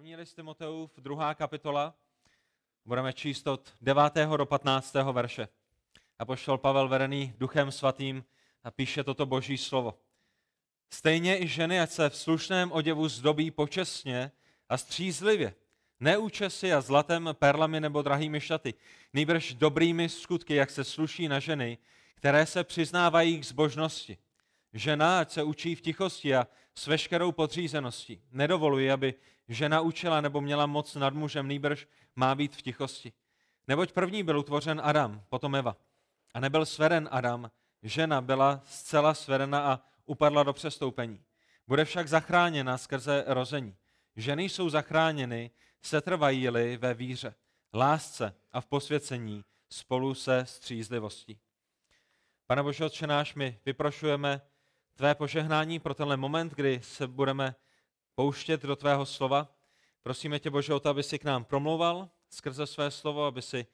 První list Timoteův, druhá kapitola, budeme číst od 9. do 15. verše. A pošel Pavel verený duchem svatým a píše toto boží slovo. Stejně i ženy, ať se v slušném oděvu zdobí počesně a střízlivě, neúčesy a zlatem, perlami nebo drahými šaty, nejbrž dobrými skutky, jak se sluší na ženy, které se přiznávají k zbožnosti. Žena, ať se učí v tichosti a s veškerou podřízeností. Nedovoluji, aby žena učila nebo měla moc nad mužem, nýbrž má být v tichosti. Neboť první byl utvořen Adam, potom Eva. A nebyl sveden Adam, žena byla zcela svedena a upadla do přestoupení. Bude však zachráněna skrze rození. Ženy jsou zachráněny, setrvají-li ve víře, lásce a v posvěcení spolu se střízlivostí. Pane Bože, Otče náš, my vyprošujeme Tvé požehnání pro tenhle moment, kdy se budeme pouštět do tvého slova. Prosíme tě, Bože, o to, aby si k nám promlouval skrze své slovo, aby si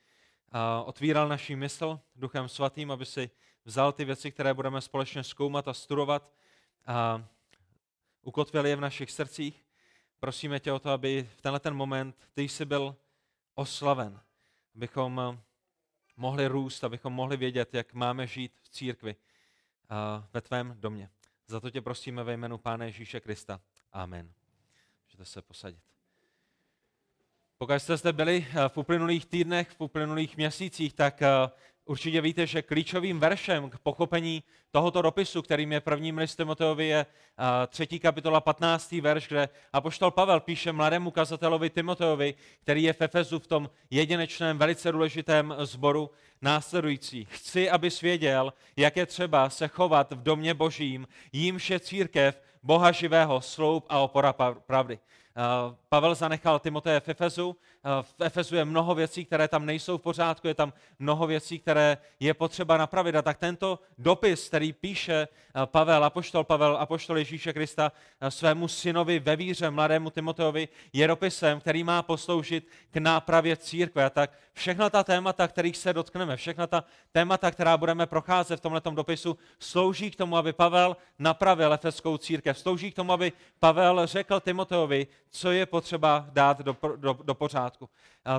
otvíral naší mysl Duchem Svatým, aby si vzal ty věci, které budeme společně zkoumat a studovat a ukotvil je v našich srdcích. Prosíme tě o to, aby v tenhle ten moment ty jsi byl oslaven, abychom mohli růst, abychom mohli vědět, jak máme žít v církvi, ve tvém domě. Za to tě prosíme ve jménu Pána Ježíše Krista. Amen. Můžete se posadit. Pokud jste zde byli eh, v uplynulých týdnech, v uplynulých měsících, tak eh, určitě víte, že klíčovým veršem k pochopení tohoto dopisu, kterým je prvním list Timoteovi, je eh, třetí kapitola 15. verš, kde apoštol Pavel píše mladému kazatelovi Timoteovi, který je v Efezu v tom jedinečném, velice důležitém sboru, následující. Chci, aby svěděl, jak je třeba se chovat v domě božím, jímž je církev, Boha živého, sloup a opora pravdy. Eh, Pavel zanechal Timoteje v Efezu, Eh, v Efesu je mnoho věcí, které tam nejsou v pořádku, je tam mnoho věcí, které je potřeba napravit. A tak tento dopis, který píše eh, Pavel, apoštol Pavel, apoštol Ježíše Krista eh, svému synovi ve víře, mladému Timoteovi, je dopisem, který má posloužit k nápravě církve. A tak všechna ta témata, kterých se dotkneme, všechna ta témata, která budeme procházet v tomto dopisu, slouží k tomu, aby Pavel napravil efeskou církev. Slouží k tomu, aby Pavel řekl Timoteovi, co je potřeba dát do, do, do pořádku. pořádku.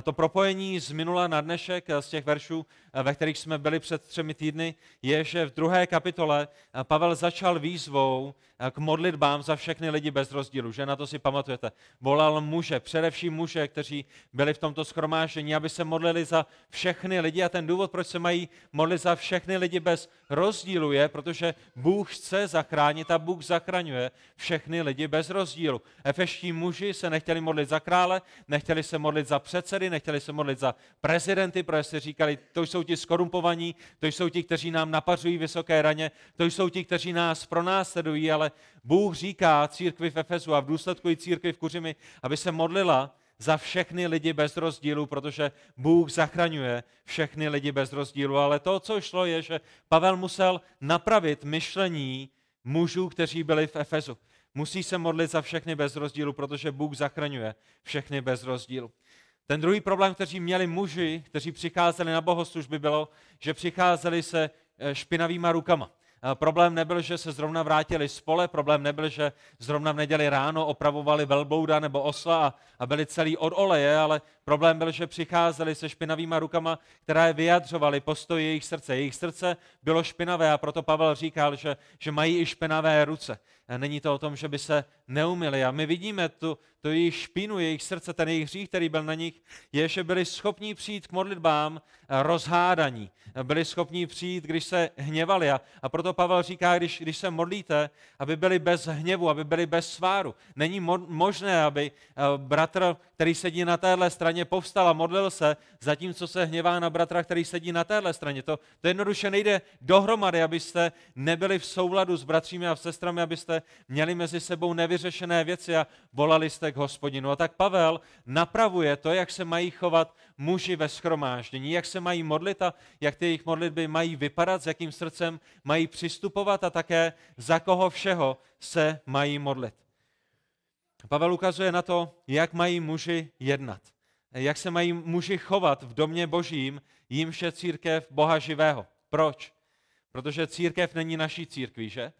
to propojení z minula na dnešek, eh, z těch veršů, eh, ve kterých jsme byli před třemi týdny, je, že v druhé kapitole eh, Pavel začal výzvou k modlitbám za všechny lidi bez rozdílu, že na to si pamatujete. Volal muže, především muže, kteří byli v tomto schromáždění, aby se modlili za všechny lidi a ten důvod, proč se mají modlit za všechny lidi bez rozdílu je, protože Bůh chce zachránit a Bůh zachraňuje všechny lidi bez rozdílu. Efeští muži se nechtěli modlit za krále, nechtěli se modlit za předsedu, předsedy, nechtěli se modlit za prezidenty, protože si říkali, to jsou ti skorumpovaní, to jsou ti, kteří nám napařují vysoké raně, to jsou ti, kteří nás pronásledují, ale Bůh říká církvi v Efezu a v důsledku i církvi v Kuřimi, aby se modlila za všechny lidi bez rozdílu, protože Bůh zachraňuje všechny lidi bez rozdílu. Ale to, co šlo, je, že Pavel musel napravit myšlení mužů, kteří byli v Efezu. Musí se modlit za všechny bez rozdílu, protože Bůh zachraňuje všechny bez rozdílu. Ten druhý problém, který měli muži, kteří přicházeli na bohoslužby, bylo, že přicházeli se eh, špinavýma rukama. Eh, problém nebyl, že se zrovna vrátili z pole, problém nebyl, že zrovna v neděli ráno opravovali velblouda nebo osla a, a byli celý od oleje, ale problém byl, že přicházeli se špinavýma rukama, které vyjadřovaly postoj jejich srdce. Jejich srdce bylo špinavé a proto Pavel říkal, že, že mají i špinavé ruce. Eh, není to o tom, že by se neumili. A my vidíme tu, to jejich špínu, jejich srdce, ten jejich hřích, který byl na nich, je, že byli schopni přijít k modlitbám eh, rozhádaní. Byli schopni přijít, když se hněvali. A, proto Pavel říká, když, když se modlíte, aby byli bez hněvu, aby byli bez sváru. Není mo- možné, aby eh, bratr, který sedí na téhle straně, povstal a modlil se, zatímco se hněvá na bratra, který sedí na téhle straně. To, to jednoduše nejde dohromady, abyste nebyli v souladu s bratřími a sestrami, abyste měli mezi sebou nevyřešené věci a volali jste k hospodinu. A tak Pavel napravuje to, jak se mají chovat muži ve schromáždění, jak se mají modlit a jak ty jejich modlitby mají vypadat, s jakým srdcem mají přistupovat a také za koho všeho se mají modlit. Pavel ukazuje na to, jak mají muži jednat, jak se mají muži chovat v domě božím, jimž je církev Boha živého. Proč? Protože církev není naší církví, že?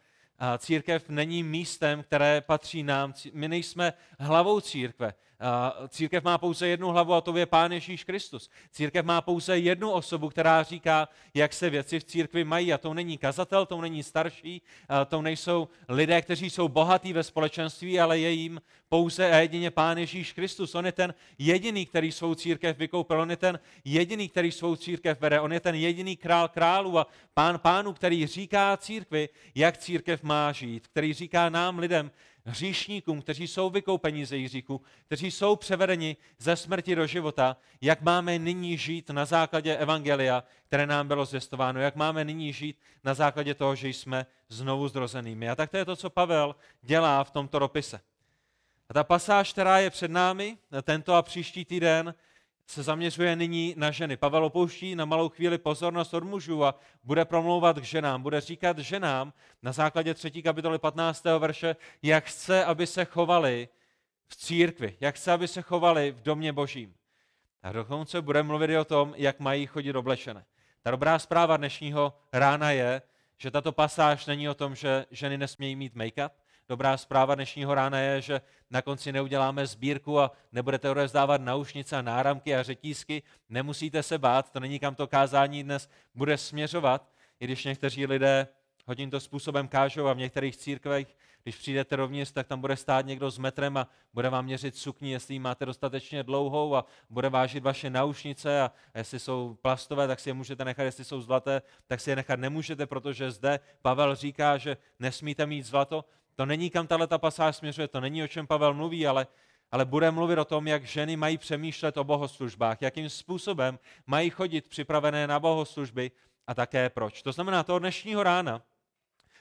Církev není místem, které patří nám. My nejsme hlavou církve. Církev má pouze jednu hlavu a to je Pán Ježíš Kristus. Církev má pouze jednu osobu, která říká, jak se věci v církvi mají. A to není kazatel, to není starší, to nejsou lidé, kteří jsou bohatí ve společenství, ale je jim pouze a jedině Pán Ježíš Kristus. On je ten jediný, který svou církev vykoupil. On je ten jediný, který svou církev vede. On je ten jediný král králů a pán pánů, který říká církvi, jak církev má žít, který říká nám lidem, hříšníkům, kteří jsou vykoupeni ze hříchu, kteří jsou převedeni ze smrti do života, jak máme nyní žít na základě evangelia, které nám bylo zvěstováno, jak máme nyní žít na základě toho, že jsme znovu zrozenými. A tak to je to, co Pavel dělá v tomto dopise. A ta pasáž, která je před námi, tento a příští týden, se zaměřuje nyní na ženy. Pavel opouští na malou chvíli pozornost od mužů a bude promlouvat k ženám. Bude říkat ženám na základě 3. kapitoly 15. verše, jak chce, aby se chovali v církvi, jak chce, aby se chovali v domě božím. A dokonce bude mluvit i o tom, jak mají chodit oblečené. Ta dobrá zpráva dnešního rána je, že tato pasáž není o tom, že ženy nesmějí mít make-up, Dobrá zpráva dnešního rána je, že na konci neuděláme sbírku a nebudete rozdávat naušnice a náramky a řetízky. Nemusíte se bát, to není kam to kázání dnes bude směřovat, i když někteří lidé hodím to způsobem kážou a v některých církvech, když přijdete rovněž, tak tam bude stát někdo s metrem a bude vám měřit sukni, jestli ji máte dostatečně dlouhou a bude vážit vaše naušnice a jestli jsou plastové, tak si je můžete nechat, jestli jsou zlaté, tak si je nechat nemůžete, protože zde Pavel říká, že nesmíte mít zlato, to není, kam tahle pasáž směřuje, to není, o čem Pavel mluví, ale, ale bude mluvit o tom, jak ženy mají přemýšlet o bohoslužbách, jakým způsobem mají chodit připravené na bohoslužby a také proč. To znamená, toho dnešního rána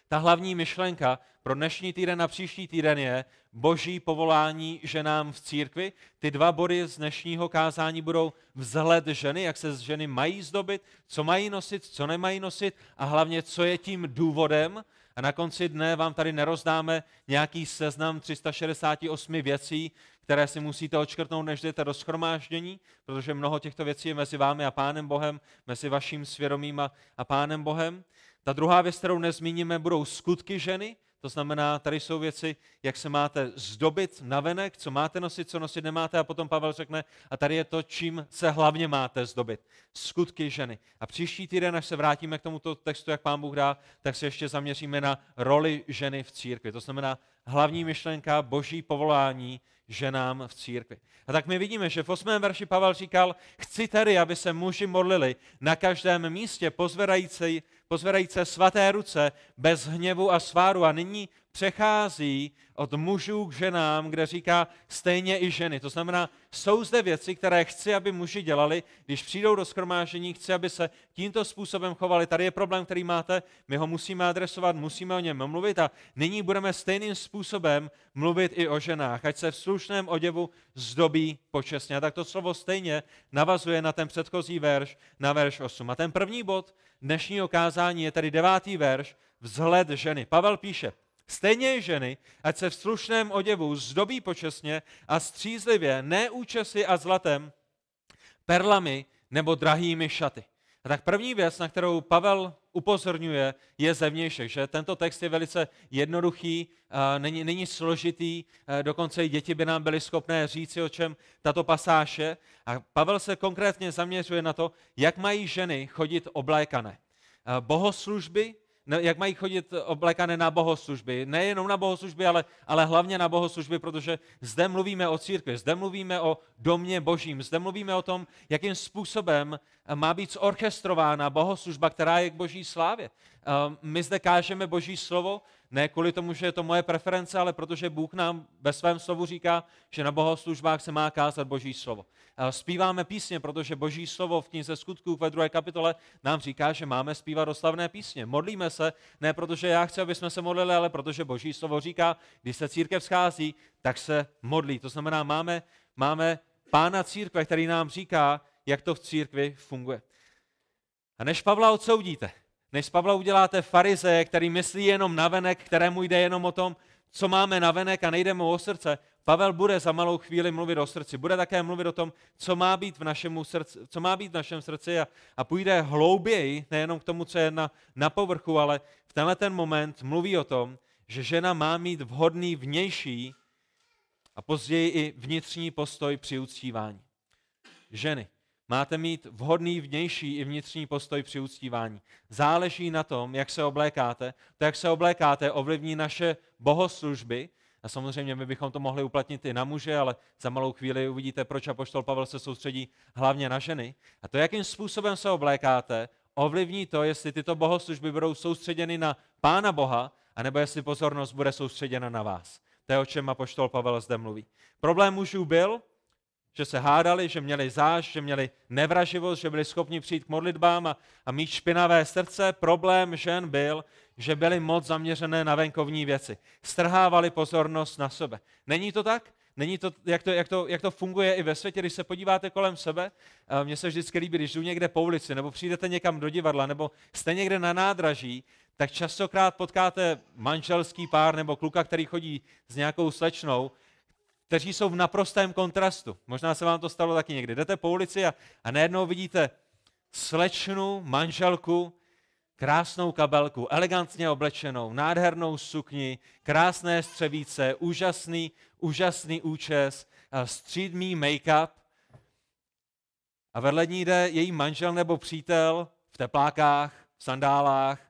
ta hlavní myšlenka pro dnešní týden a příští týden je boží povolání ženám v církvi. Ty dva body z dnešního kázání budou vzhled ženy, jak se ženy mají zdobit, co mají nosit, co nemají nosit a hlavně, co je tím důvodem, a na konci dne vám tady nerozdáme nějaký seznam 368 věcí, které si musíte odškrtnout, než jdete do schromáždění, protože mnoho těchto věcí je mezi vámi a Pánem Bohem, mezi vaším svědomím a, a Pánem Bohem. Ta druhá věc, kterou nezmíníme, budou skutky ženy, to znamená, tady jsou věci, jak se máte zdobit navenek, co máte nosit, co nosit nemáte a potom Pavel řekne, a tady je to, čím se hlavně máte zdobit. Skutky ženy. A příští týden, až se vrátíme k tomuto textu, jak pán Bůh dá, tak se ještě zaměříme na roli ženy v církvi. To znamená hlavní myšlenka boží povolání ženám v církvi. A tak my vidíme, že v 8. verši Pavel říkal, chci tedy, aby se muži modlili na každém místě, pozvedající pozvedajíce svaté ruce bez hněvu a sváru. A nyní přechází od mužů k ženám, kde říká stejně i ženy. To znamená, jsou zde věci, které chci, aby muži dělali, když přijdou do skromážení, chci, aby se tímto způsobem chovali. Tady je problém, který máte, my ho musíme adresovat, musíme o něm mluvit a nyní budeme stejným způsobem mluvit i o ženách, ať se v slušném oděvu zdobí počestně. A tak to slovo stejně navazuje na ten předchozí verš, na verš 8. A ten první bod dnešního kázání je tedy devátý verš, vzhled ženy. Pavel píše, Stejně i ženy, ať se v slušném oděvu zdobí počesně a střízlivě, ne účesy a zlatem, perlami nebo drahými šaty. A tak první věc, na kterou Pavel upozorňuje, je zevnějšek, že tento text je velice jednoduchý, není, není složitý, dokonce i děti by nám byly schopné říci, o čem tato pasáž je. A Pavel se konkrétně zaměřuje na to, jak mají ženy chodit oblékané. Bohoslužby jak mají chodit oblékané na bohoslužby. Nejenom na bohoslužby, ale, ale hlavně na bohoslužby, protože zde mluvíme o církvi, zde mluvíme o domě božím, zde mluvíme o tom, jakým způsobem eh, má být zorchestrována bohoslužba, která je k boží slávě. Eh, my zde kážeme boží slovo, ne kvůli tomu, že je to moje preference, ale protože Bůh nám ve svém slovu říká, že na bohoslužbách se má kázat Boží slovo zpíváme písně, protože Boží slovo v knize Skutků ve druhé kapitole nám říká, že máme zpívat oslavné písně. Modlíme se, ne protože já chci, aby jsme se modlili, ale protože Boží slovo říká, když se církev schází, tak se modlí. To znamená, máme, máme pána církve, který nám říká, jak to v církvi funguje. A než Pavla odsoudíte, než z Pavla uděláte farize, který myslí jenom na venek, kterému jde jenom o tom, co máme na venek a nejde mu o srdce, Pavel bude za malou chvíli mluvit o srdci, bude také mluvit o tom, co má být v, našemu srdci, co má být v našem srdci a, a půjde hlouběji, nejenom k tomu, co je na, na povrchu, ale v tenhle ten moment mluví o tom, že žena má mít vhodný vnější a později i vnitřní postoj při uctívání. Ženy, máte mít vhodný vnější i vnitřní postoj při uctívání. Záleží na tom, jak se oblékáte. To, jak se oblékáte, ovlivní naše bohoslužby, a samozřejmě my bychom to mohli uplatnit i na muže, ale za malou chvíli uvidíte, proč apoštol Pavel se soustředí hlavně na ženy. A to, jakým způsobem se oblékáte, ovlivní to, jestli tyto bohoslužby budou soustředěny na Pána Boha, anebo jestli pozornost bude soustředěna na vás. To je, o čem apoštol Pavel zde mluví. Problém mužů byl, že se hádali, že měli záž, že měli nevraživost, že byli schopni přijít k modlitbám a, a mít špinavé srdce. Problém žen byl, že byly moc zaměřené na venkovní věci. Strhávali pozornost na sebe. Není to tak? Není to, jak to, jak to, jak to funguje i ve světě, když se podíváte kolem sebe, mně se vždycky líbí, když jdu někde po ulici, nebo přijdete někam do divadla, nebo jste někde na nádraží, tak častokrát potkáte manželský pár nebo kluka, který chodí s nějakou slečnou, kteří jsou v naprostém kontrastu. Možná se vám to stalo taky někdy. Jdete po ulici a, a najednou vidíte slečnu, manželku, krásnou kabelku, elegantně oblečenou, nádhernou sukni, krásné střevíce, úžasný, úžasný účes, střídmý make-up. A vedle ní jde její manžel nebo přítel v teplákách, v sandálách,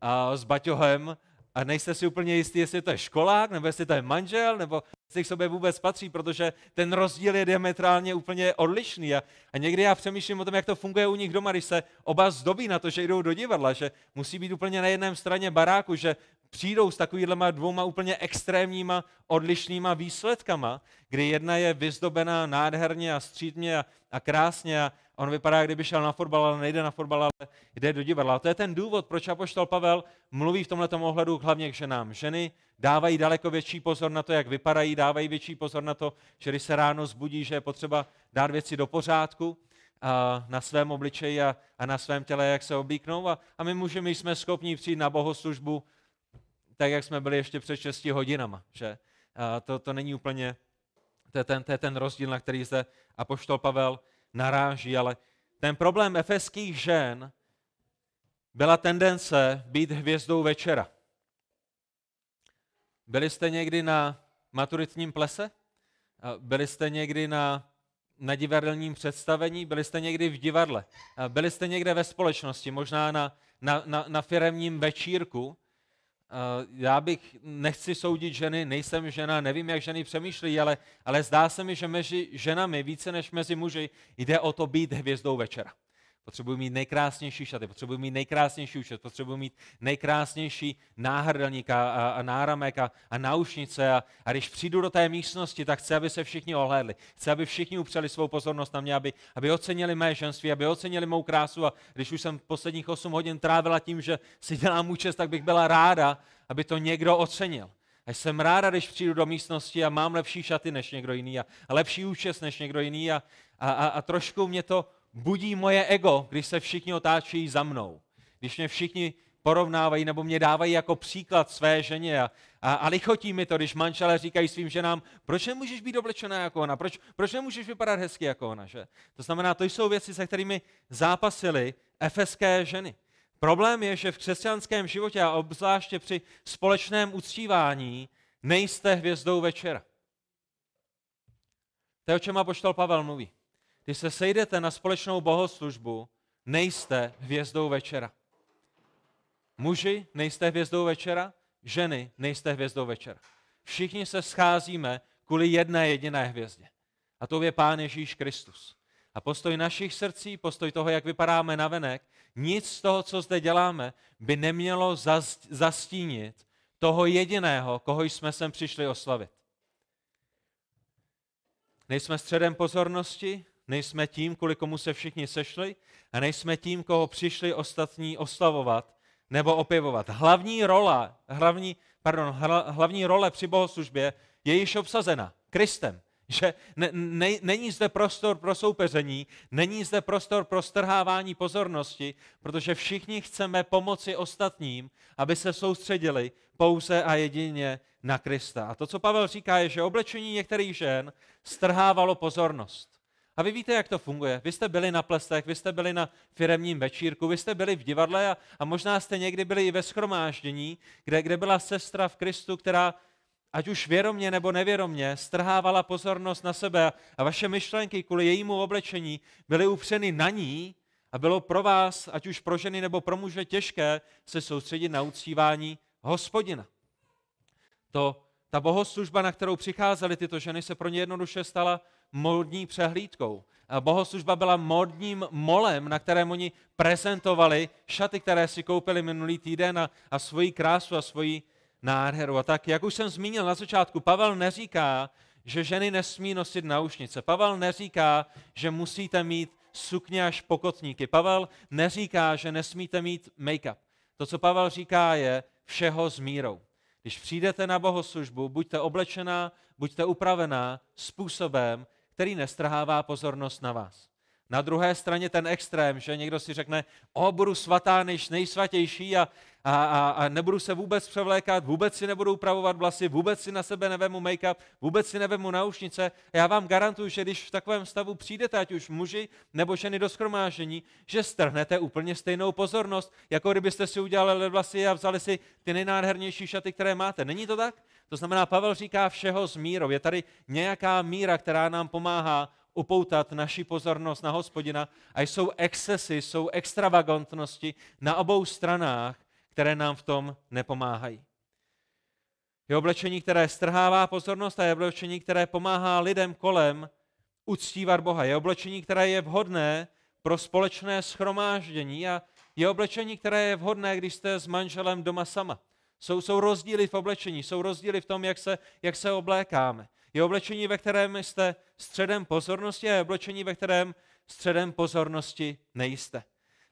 a s baťohem a nejste si úplně jistý, jestli to je školák, nebo jestli to je manžel, nebo jestli k sobě vůbec patří, protože ten rozdíl je diametrálně úplně odlišný. A, a někdy já přemýšlím o tom, jak to funguje u nich doma, když se oba zdobí na to, že jdou do divadla, že musí být úplně na jedné straně baráku, že přijdou s takovými dvouma úplně extrémníma, odlišnýma výsledkama, kdy jedna je vyzdobená nádherně a střídně a, a krásně a, on vypadá, kdyby šel na fotbal, ale nejde na fotbal, ale jde do divadla. A to je ten důvod, proč Apoštol Pavel mluví v tomto ohledu hlavně k ženám. Ženy dávají daleko větší pozor na to, jak vypadají, dávají větší pozor na to, že když se ráno zbudí, že je potřeba dát věci do pořádku a na svém obličeji a, a na svém těle, jak se oblíknou. A, a my můžeme, jsme schopni přijít na bohoslužbu tak, jak jsme byli ještě před 6 hodinama. Že? A to, to není úplně to je ten, to je ten rozdíl, na který zde Apoštol Pavel naráží, ale ten problém efeských žen byla tendence být hvězdou večera. Byli jste někdy na maturitním plese? Byli jste někdy na, na divadelním představení? Byli jste někdy v divadle? Byli jste někde ve společnosti, možná na, na, na, na firemním večírku? Eh, já bych nechci soudit ženy, nejsem žena, nevím, jak ženy přemýšlí, ale, ale zdá se mi, že mezi ženami více než mezi muži jde o to být hvězdou večera. Potřebuji mít nejkrásnější šaty, potřebuji mít nejkrásnější účet, potřebuji mít nejkrásnější náhrdelník a, a, a náramek a, a náušnice. A, a když přijdu do té místnosti, tak chci, aby se všichni ohlédli. Chci, aby všichni upřeli svou pozornost na mě, aby, aby ocenili mé ženství, aby ocenili mou krásu. A když už jsem posledních 8 hodin trávila tím, že si dělám účest, tak bych byla ráda, aby to někdo ocenil. A jsem ráda, když přijdu do místnosti a mám lepší šaty než někdo jiný a, a lepší účest než někdo jiný a, a, a, a trošku mě to budí moje ego, když se všichni otáčejí za mnou. Když mě všichni porovnávají nebo mě dávají jako příklad své ženě a, a, a lichotí mi to, když manželé říkají svým ženám, proč nemůžeš být oblečená jako ona, proč, proč nemůžeš vypadat hezky jako ona. Že? To znamená, to jsou věci, se kterými zápasily efeské ženy. Problém je, že v křesťanském životě a obzvláště při společném uctívání nejste hvězdou večera. To je, o čem apoštol Pavel mluví když se sejdete na společnou bohoslužbu, nejste hvězdou večera. Muži, nejste hvězdou večera, ženy, nejste hvězdou večera. Všichni se scházíme kvůli jedné jediné hvězdě. A to je Pán Ježíš Kristus. A postoj našich srdcí, postoj toho, jak vypadáme na venek, nic z toho, co zde děláme, by nemělo zastínit toho jediného, koho jsme sem přišli oslavit. Nejsme středem pozornosti, nejsme tím, kvůli komu se všichni sešli a nejsme tím, koho přišli ostatní oslavovat nebo opěvovat. Hlavní, rola, hlavní, pardon, hlavní role při bohoslužbě je již obsazena Kristem. Že ne, ne, není zde prostor pro soupeření, není zde prostor pro strhávání pozornosti, protože všichni chceme pomoci ostatním, aby se soustředili pouze a jedině na Krista. A to, co Pavel říká, je, že oblečení některých žen strhávalo pozornost. A vy víte, jak to funguje. Vy jste byli na plestech, vy jste byli na firemním večírku, vy jste byli v divadle a, a možná jste někdy byli i ve schromáždění, kde, kde byla sestra v Kristu, která ať už věromně nebo nevěromně strhávala pozornost na sebe a vaše myšlenky kvůli jejímu oblečení byly upřeny na ní a bylo pro vás, ať už pro ženy nebo pro muže, těžké se soustředit na uctívání hospodina. To, ta bohoslužba, na kterou přicházely tyto ženy, se pro ně jednoduše stala modní přehlídkou. Bohoslužba byla modním molem, na kterém oni prezentovali šaty, které si koupili minulý týden a, a svoji krásu a svoji nádheru. A tak, jak už jsem zmínil na začátku, Pavel neříká, že ženy nesmí nosit naušnice. Pavel neříká, že musíte mít sukně až pokotníky. Pavel neříká, že nesmíte mít make-up. To, co Pavel říká, je všeho s mírou. Když přijdete na bohoslužbu, buďte oblečená, buďte upravená způsobem, který nestrhává pozornost na vás. Na druhé straně ten extrém, že někdo si řekne, o, budu svatá než nejsvatější a, a, a, a nebudu se vůbec převlékat, vůbec si nebudu upravovat vlasy, vůbec si na sebe nevemu make-up, vůbec si nevemu naušnice. já vám garantuju, že když v takovém stavu přijdete, ať už muži nebo ženy do schromážení, že strhnete úplně stejnou pozornost, jako kdybyste si udělali vlasy a vzali si ty nejnádhernější šaty, které máte. Není to tak? To znamená, Pavel říká všeho s mírou. Je tady nějaká míra, která nám pomáhá upoutat naši pozornost na hospodina a jsou excesy, jsou extravagantnosti na obou stranách, které nám v tom nepomáhají. Je oblečení, které strhává pozornost a je oblečení, které pomáhá lidem kolem uctívat Boha. Je oblečení, které je vhodné pro společné schromáždění a je oblečení, které je vhodné, když jste s manželem doma sama. Jsou, jsou rozdíly v oblečení, jsou rozdíly v tom, jak se, jak se oblékáme. Je oblečení, ve kterém jste středem pozornosti a je oblečení, ve kterém středem pozornosti nejste.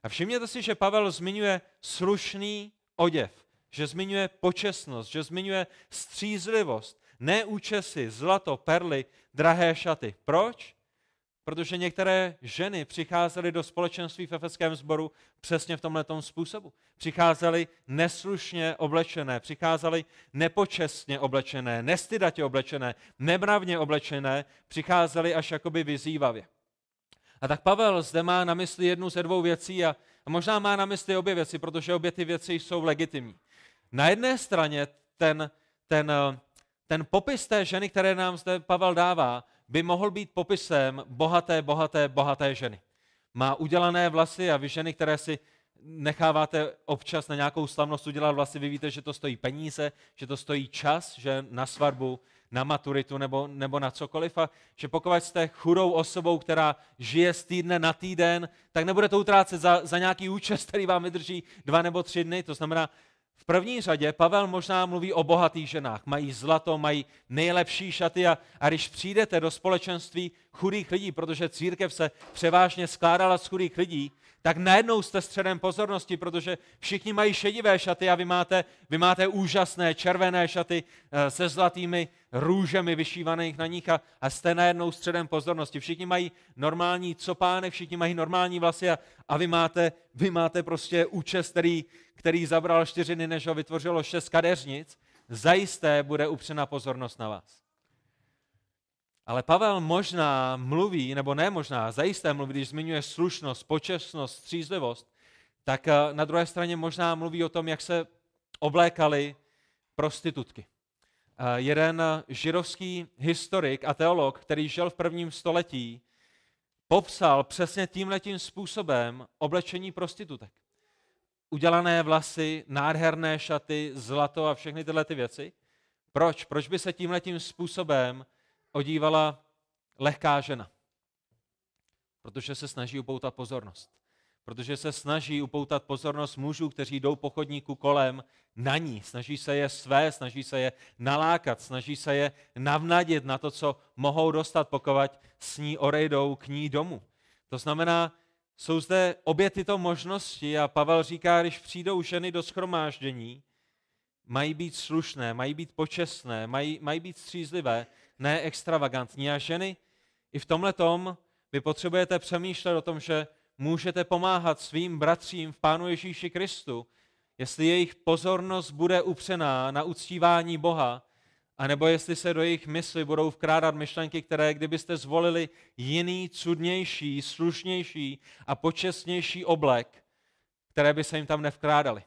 A všimněte si, že Pavel zmiňuje slušný oděv, že zmiňuje počestnost, že zmiňuje střízlivost, ne účesy, zlato, perly, drahé šaty. Proč? Protože některé ženy přicházely do společenství v efeském sboru přesně v tomhle způsobu. Přicházely neslušně oblečené, přicházely nepočestně oblečené, nestydatě oblečené, nemravně oblečené, přicházely až jakoby vyzývavě. A tak Pavel zde má na mysli jednu ze dvou věcí a, a možná má na mysli obě věci, protože obě ty věci jsou legitimní. Na jedné straně ten, ten, eh, ten popis té ženy, které nám zde Pavel dává, by mohl být popisem bohaté, bohaté, bohaté ženy. Má udělané vlasy a vy ženy, které si necháváte občas na nějakou slavnost udělat vlasy, vy víte, že to stojí peníze, že to stojí čas, že na svatbu, na maturitu nebo, nebo na cokoliv a že pokud jste chudou osobou, která žije z týdne na týden, tak nebudete utrácet za, za nějaký účest, který vám vydrží dva nebo tři dny, to znamená, v první řadě Pavel možná mluví o bohatých ženách. Mají zlato, mají nejlepší šaty a, a když přijdete do společenství chudých lidí, protože církev se převážně skládala z chudých lidí, tak najednou jste středem pozornosti, protože všichni mají šedivé šaty a vy máte, vy máte úžasné červené šaty eh, se zlatými růžemi vyšívaných na nich a, a jste najednou středem pozornosti. Všichni mají normální copánek, všichni mají normální vlasy a, a vy, máte, vy máte prostě účes, který, který zabral čtyřiny, než ho vytvořilo šest kadeřnic. Zajisté bude upřena pozornost na vás. Ale Pavel možná mluví, nebo ne možná, zajisté mluví, když zmiňuje slušnost, počestnost, střízlivost, tak eh, na druhé straně možná mluví o tom, jak se oblékaly prostitutky. Eh, jeden židovský historik a teolog, který žil v prvním století, popsal přesně tímhletím způsobem oblečení prostitutek. Udělané vlasy, nádherné šaty, zlato a všechny tyhle ty věci. Proč? Proč by se tímhletím způsobem odívala lehká žena. Protože se snaží upoutat pozornost. Protože se snaží upoutat pozornost mužů, kteří jdou po chodníku kolem na ní. Snaží se je své, snaží se je nalákat, snaží se je navnadit na to, co mohou dostat, pokovat s ní orejdou k ní domů. To znamená, jsou zde obě tyto možnosti a Pavel říká, když přijdou ženy do schromáždění, mají být slušné, mají být počestné, mají, mají být střízlivé, ne extravagantní. A ženy, i v tomhle tom vy potřebujete přemýšlet o tom, že můžete pomáhat svým bratřím v Pánu Ježíši Kristu, jestli jejich pozornost bude upřená na uctívání Boha, anebo jestli se do jejich mysli budou vkrádat myšlenky, které kdybyste zvolili jiný, cudnější, slušnější a počestnější oblek, které by se jim tam nevkrádaly.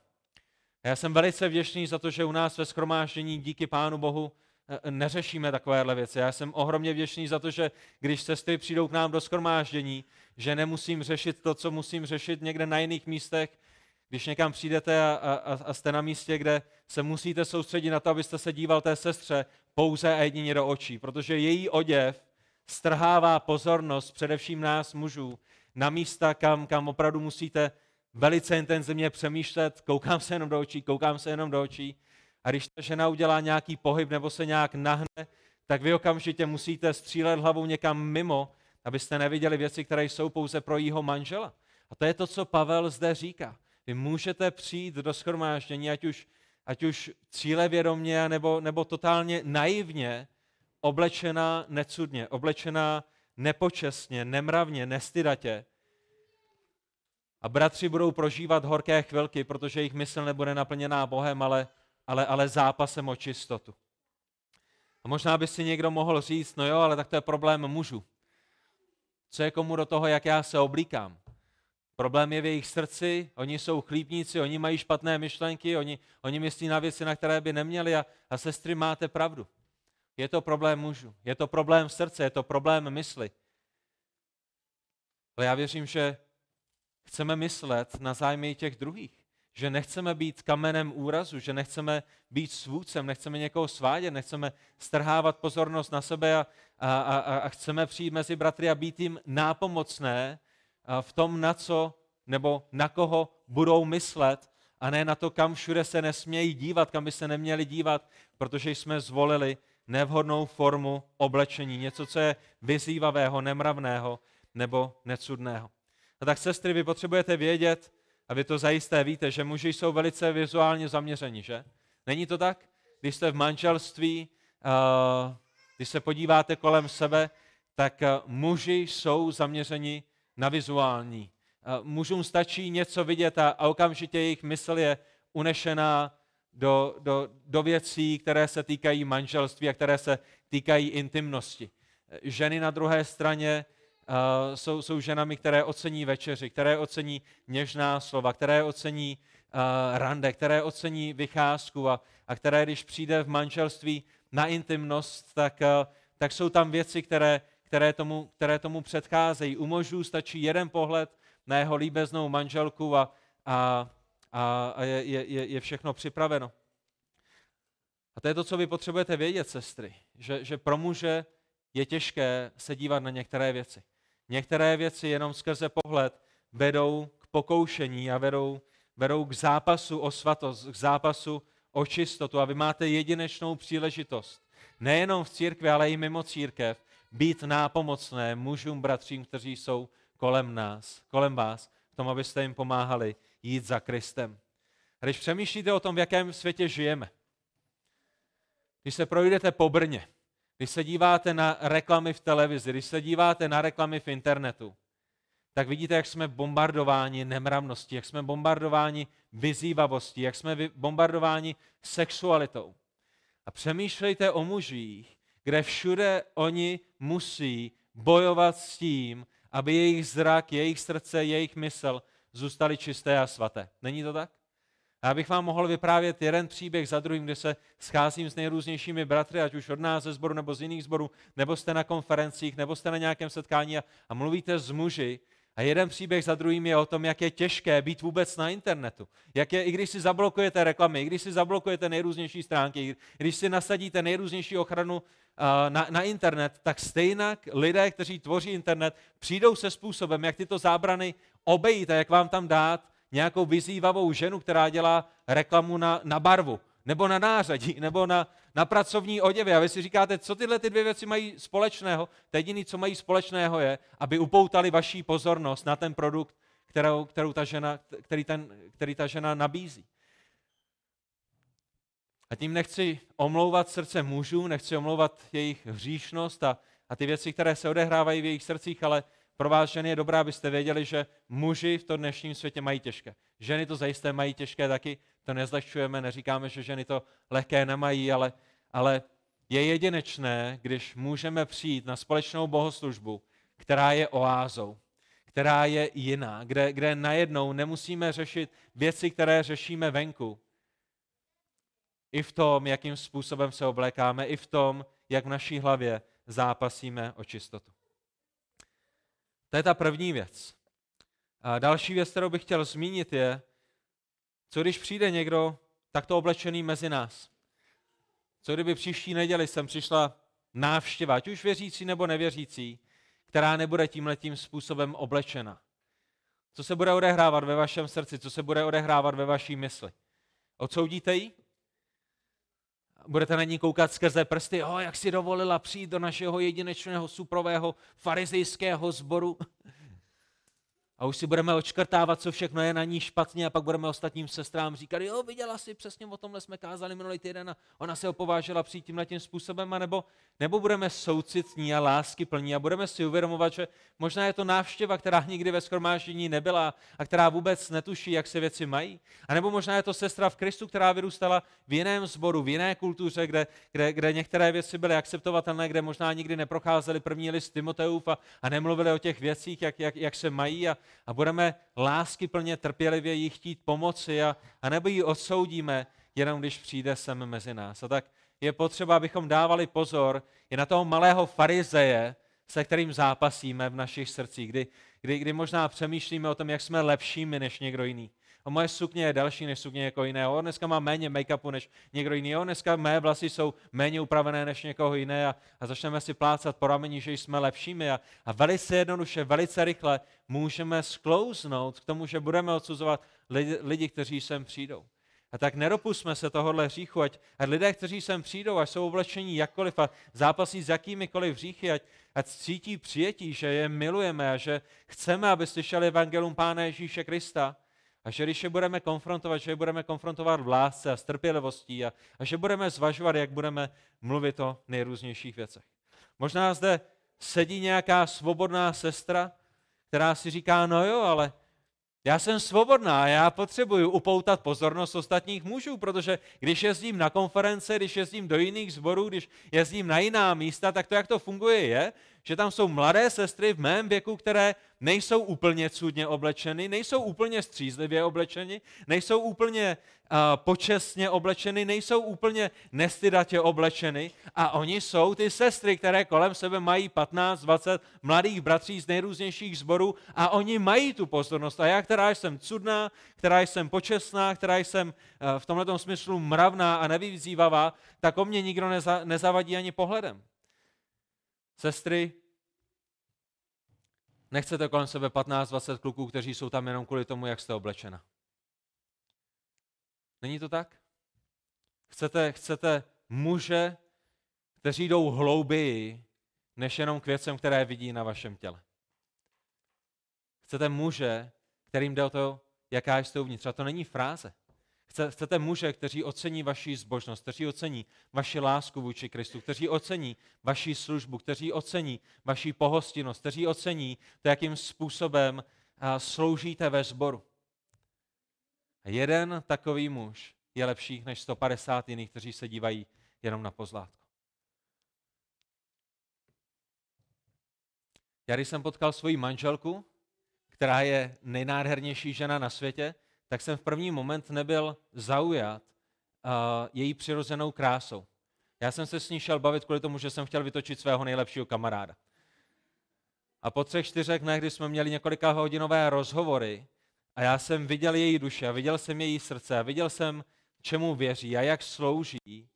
Já jsem velice vděčný za to, že u nás ve schromáždění díky Pánu Bohu Eh, neřešíme takovéhle věci. Já jsem ohromně vděčný za to, že když sestry přijdou k nám do skromáždění, že nemusím řešit to, co musím řešit někde na jiných místech, když někam přijdete a, a, a jste na místě, kde se musíte soustředit na to, abyste se díval té sestře pouze a jedině do očí, protože její oděv strhává pozornost především nás mužů na místa, kam, kam opravdu musíte velice intenzivně přemýšlet, koukám se jenom do očí, koukám se jenom do očí a když ta žena udělá nějaký pohyb nebo se nějak nahne, tak vy okamžitě musíte střílet hlavou někam mimo, abyste neviděli věci, které jsou pouze pro jeho manžela. A to je to, co Pavel zde říká. Vy můžete přijít do schromáždění, ať už, ať už cílevědomně nebo, nebo totálně naivně, oblečená necudně, oblečená nepočestně, nemravně, nestydatě. A bratři budou prožívat horké chvilky, protože jejich mysl nebude naplněná Bohem, ale ale, ale zápasem o čistotu. A možná by si někdo mohl říct, no jo, ale tak to je problém mužů. Co je komu do toho, jak já se oblíkám? Problém je v jejich srdci, oni jsou chlípníci, oni mají špatné myšlenky, oni, oni myslí na věci, na které by neměli a, a sestry, máte pravdu. Je to problém mužů, je to problém srdce, je to problém mysli. Ale já věřím, že chceme myslet na zájmy těch druhých že nechceme být kamenem úrazu, že nechceme být svůdcem, nechceme někoho svádět, nechceme strhávat pozornost na sebe a, a, a, a chceme přijít mezi bratry a být jim nápomocné v tom, na co nebo na koho budou myslet a ne na to, kam všude se nesmějí dívat, kam by se neměli dívat, protože jsme zvolili nevhodnou formu oblečení, něco, co je vyzývavého, nemravného nebo necudného. A tak, sestry, vy potřebujete vědět, a vy to zajisté víte, že muži jsou velice vizuálně zaměření, že? Není to tak? Když jste v manželství, eh, když se podíváte kolem sebe, tak eh, muži jsou zaměřeni na vizuální. Eh, mužům stačí něco vidět a, a okamžitě jejich mysl je unešená do, do, do věcí, které se týkají manželství a které se týkají intimnosti. Ženy na druhé straně uh, jsou, jsou ženami, které ocení večeři, které ocení něžná slova, které ocení uh, rande, které ocení vycházku a, a které, když přijde v manželství na intimnost, tak, uh, tak jsou tam věci, které, které, tomu, které tomu předcházejí. U mužů stačí jeden pohled na jeho líbeznou manželku a, a, a, a je, je, je všechno připraveno. A to je to, co vy potřebujete vědět, sestry, že, že pro muže je těžké se dívat na některé věci. Některé věci jenom skrze pohled vedou k pokoušení a vedou, vedou k zápasu o svatost, k zápasu o čistotu. A vy máte jedinečnou příležitost, nejenom v církvi, ale i mimo církev, být nápomocné mužům, bratřím, kteří jsou kolem nás, kolem vás, k tomu, abyste jim pomáhali jít za Kristem. A když přemýšlíte o tom, v jakém světě žijeme, když se projdete po Brně, když se díváte na reklamy v televizi, když se díváte na reklamy v internetu, tak vidíte, jak jsme bombardováni nemravností, jak jsme bombardováni vyzývavostí, jak jsme bombardováni sexualitou. A přemýšlejte o mužích, kde všude oni musí bojovat s tím, aby jejich zrak, jejich srdce, jejich mysl zůstaly čisté a svaté. Není to tak? já bych vám mohl vyprávět jeden příběh za druhým, kde se scházím s nejrůznějšími bratry, ať už od nás ze sboru nebo z jiných sborů, nebo jste na konferencích, nebo jste na nějakém setkání a, a mluvíte s muži. A jeden příběh za druhým je o tom, jak je těžké být vůbec na internetu. Jak je, i když si zablokujete reklamy, i když si zablokujete nejrůznější stránky, i když si nasadíte nejrůznější ochranu na, na internet, tak stejně lidé, kteří tvoří internet, přijdou se způsobem, jak tyto zábrany obejít a jak vám tam dát nějakou vyzývavou ženu, která dělá reklamu na, na barvu, nebo na nářadí, nebo na, na pracovní oděvy. A vy si říkáte, co tyhle ty dvě věci mají společného? To jediné, co mají společného, je, aby upoutali vaší pozornost na ten produkt, kterou, kterou ta žena, který, ten, který ta žena nabízí. A tím nechci omlouvat srdce mužů, nechci omlouvat jejich hříšnost a, a ty věci, které se odehrávají v jejich srdcích, ale pro vás ženy je dobré, abyste věděli, že muži v tom dnešním světě mají těžké. Ženy to zajisté mají těžké taky, to nezlehčujeme, neříkáme, že ženy to lehké nemají, ale, ale je jedinečné, když můžeme přijít na společnou bohoslužbu, která je oázou, která je jiná, kde, kde najednou nemusíme řešit věci, které řešíme venku. I v tom, jakým způsobem se oblékáme, i v tom, jak v naší hlavě zápasíme o čistotu. To je ta první věc. A další věc, kterou bych chtěl zmínit, je, co když přijde někdo takto oblečený mezi nás? Co kdyby příští neděli sem přišla návštěva, ať už věřící nebo nevěřící, která nebude tímhletím způsobem oblečena? Co se bude odehrávat ve vašem srdci? Co se bude odehrávat ve vaší mysli? Odsoudíte ji? budete na ní koukat skrze prsty, oh, jak si dovolila přijít do našeho jedinečného suprového farizejského sboru. A už si budeme očkrtávat, co všechno je na ní špatně a pak budeme ostatním sestrám říkat, jo, viděla si, přesně o tomhle jsme kázali minulý týden a ona se opovážela přijít tímhle tím způsobem, anebo nebo budeme soucitní a lásky plní a budeme si uvědomovat, že možná je to návštěva, která nikdy ve schromáždění nebyla a která vůbec netuší, jak se věci mají. A nebo možná je to sestra v Kristu, která vyrůstala v jiném sboru, v jiné kultuře, kde, kde, kde některé věci byly akceptovatelné, kde možná nikdy neprocházeli první list Timoteův a, a nemluvili o těch věcích, jak, jak, jak se mají a, a budeme lásky plně trpělivě jí chtít pomoci a, a nebo ji odsoudíme, jenom když přijde sem mezi nás. A tak je potřeba, abychom dávali pozor i na toho malého farizeje, se kterým zápasíme v našich srdcích, kdy, kdy, kdy možná přemýšlíme o tom, jak jsme lepšími než někdo jiný. A moje sukně je delší než sukně někoho jiného. O, dneska má méně make-upu než někdo jiný. O, dneska mé vlasy jsou méně upravené než někoho jiné a, a začneme si plácat po rameni, že jsme lepšími. A, a velice jednoduše, velice rychle můžeme sklouznout k tomu, že budeme odsuzovat lidi, lidi kteří sem přijdou. A tak neropusme se tohohle hříchu, ať, ať lidé, kteří sem přijdou, až jsou oblečení jakkoliv a zápasí s jakýmikoliv hříchy, ať, ať cítí přijetí, že je milujeme a že chceme, aby slyšeli evangelium Pána Ježíše Krista. A že když je budeme konfrontovat, že je budeme konfrontovat v lásce a s trpělivostí a, a že budeme zvažovat, jak budeme mluvit o nejrůznějších věcech. Možná zde sedí nějaká svobodná sestra, která si říká, no jo, ale já jsem svobodná, já potřebuji upoutat pozornost ostatních mužů, protože když jezdím na konference, když jezdím do jiných zborů, když jezdím na jiná místa, tak to, jak to funguje, je, že tam jsou mladé sestry v mém věku, které nejsou úplně cudně oblečeny, nejsou úplně střízlivě oblečeny, nejsou úplně uh, počestně oblečeny, nejsou úplně nestydatě oblečeny a oni jsou ty sestry, které kolem sebe mají 15, 20 mladých bratří z nejrůznějších zborů a oni mají tu pozornost. A já, která jsem cudná, která jsem počestná, která jsem uh, v tomto smyslu mravná a nevyvzývavá, tak o mě nikdo neza, nezavadí ani pohledem. Sestry, nechcete kolem sebe 15-20 kluků, kteří jsou tam jenom kvůli tomu, jak jste oblečena. Není to tak? Chcete, chcete muže, kteří jdou hlouběji, než jenom k věcem, které vidí na vašem těle. Chcete muže, kterým jde o to, jaká jste uvnitř. A to není fráze. Chcete muže, kteří ocení vaši zbožnost, kteří ocení vaši lásku vůči Kristu, kteří ocení vaši službu, kteří ocení vaši pohostinnost, kteří ocení to, jakým způsobem sloužíte ve sboru. Jeden takový muž je lepší než 150 jiných, kteří se dívají jenom na pozlátko. Já když jsem potkal svoji manželku, která je nejnádhernější žena na světě, tak jsem v první moment nebyl zaujat uh, její přirozenou krásou. Já jsem se s ní šel bavit kvůli tomu, že jsem chtěl vytočit svého nejlepšího kamaráda. A po třech, čtyřech dnech, kdy jsme měli několika hodinové rozhovory, a já jsem viděl její duše, viděl jsem její srdce, viděl jsem, čemu věří a jak slouží,